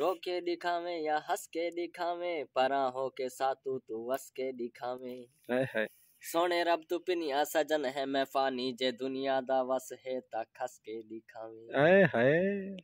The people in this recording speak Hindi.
रो के दिखावे या हंस के दिखावे हो के सातू तू हंस के दिखावे सोने रब तू पिनी सजन है मैं फानी जे दुनिया दा वस है ता खस के दिखावे